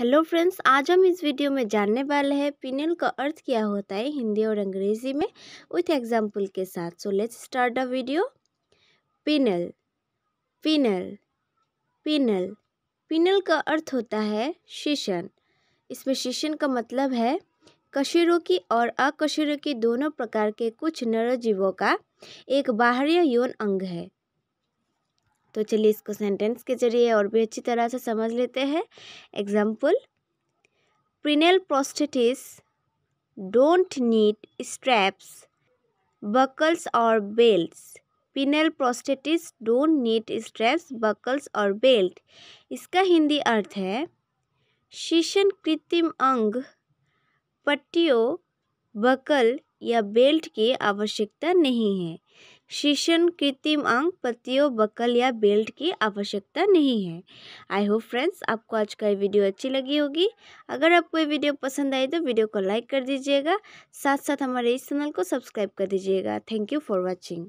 hello friends आज हम इस वीडियो में जानने वाले हैं पिनल का अर्थ क्या होता है हिंदी और अंग्रेजी में विथ एग्जाम्पल के साथ so let's start the video pinnal pinnal pinnal pinnal का अर्थ होता है शीशन इसमें शीशन का मतलब है कशिरों की और अकशिरों की दोनों प्रकार के कुछ नर जीवों का एक बाहरी यौन अंग है तो चलिए इसको सेंटेंस के जरिए और भी अच्छी तरह से समझ लेते हैं example pinnal prosthetics don't need straps buckles और belt pinnal prosthetics don't need straps buckles और बेल्ट इसका हिंदी अर्थ है शीशन कृत्रिम अंग पट्टियों बकल या बेल्ट की आवश्यकता नहीं है शीशन कृत्रिम अंग पत्तियों बकल या बेल्ट की आवश्यकता नहीं है आई होप फ्रेंड्स आपको आज का ये वीडियो अच्छी लगी होगी अगर आपको ये वीडियो पसंद आई तो वीडियो को लाइक कर दीजिएगा साथ साथ हमारे इस चैनल को सब्सक्राइब कर दीजिएगा थैंक यू फॉर वॉचिंग